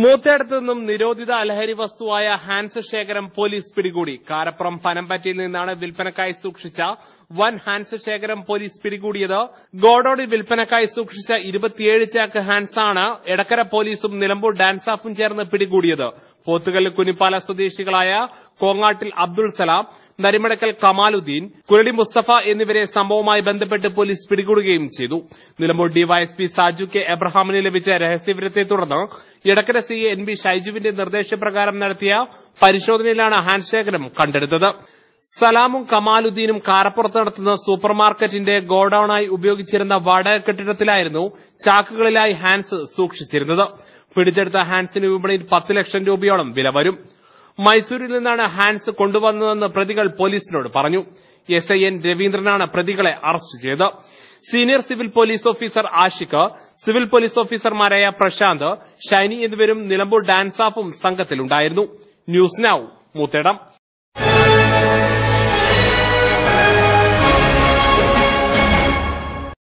മൂത്തയിടത്തു നിന്നും നിരോധിത അലഹരി വസ്തുവായ ഹാൻസ് ശേഖരം പോലീസ് പിടികൂടി കാരപ്പുറം പനമ്പറ്റയിൽ നിന്നാണ് വിൽപ്പനക്കായി സൂക്ഷിച്ച വൻ ഹാൻസ് ശേഖരം പോലീസ് പിടികൂടിയത് ഗോഡോടി വിൽപ്പനക്കായി സൂക്ഷിച്ച ഇരുപത്തിയേഴ് ചാക്ക് ഹാൻസാണ് എടക്കര പോലീസും നിലമ്പൂർ ഡാൻസ് ഡാൻസാഫും ചേർന്ന് പിടികൂടിയത് പോത്തുകല്ല് കുനിപ്പാല സ്വദേശികളായ കോങ്ങാട്ടിൽ അബ്ദുൾ സലാം നരിമടക്കൽ കമാലുദ്ദീൻ കുരളി മുസ്തഫ എന്നിവരെ സംഭവവുമായി ബന്ധപ്പെട്ട് പോലീസ് പിടികൂടുകയും ചെയ്തു നിലമ്പൂർ ഡിവൈഎസ്പി സാജു കെ എബ്രഹാമിന് ലഭിച്ച രഹസ്യവിവരത്തെ തുടർന്ന് എടക്കര സി എൻ ബി ഷൈജുവിന്റെ നിർദ്ദേശപ്രകാരം നടത്തിയ പരിശോധനയിലാണ് ഹാൻഡ് ശേഖരം കണ്ടെടുത്തത് സലാമും കമാലുദ്ദീനും കാരപ്പുറത്ത് നടത്തുന്ന സൂപ്പർമാർക്കറ്റിന്റെ ഗോഡൌണായി ഉപയോഗിച്ചിരുന്ന വാടക കെട്ടിടത്തിലായിരുന്നു ചാക്കുകളിലായി ഹാൻസ് സൂക്ഷിച്ചിരുന്നത് പിടിച്ചെടുത്ത ഹാൻസിന് വിപണിയിൽ പത്ത് ലക്ഷം രൂപയോളം വില വരും മൈസൂരിൽ നിന്നാണ് ഹാൻസ് കൊണ്ടുവന്നതെന്ന് പ്രതികൾ പോലീസിനോട് പറഞ്ഞു എസ് ഐ എൻ രവീന്ദ്രനാണ് പ്രതികളെ അറസ്റ്റ് ചെയ്ത് senior civil police officer Ashiq civil police ഓഫീസർമാരായ പ്രശാന്ത് ഷൈനി എന്നിവരും നിലമ്പൂർ ഡാൻസ് ഓഫും സംഘത്തിലുണ്ടായിരുന്നു ന്യൂസ് നൌ മൂത്തേടം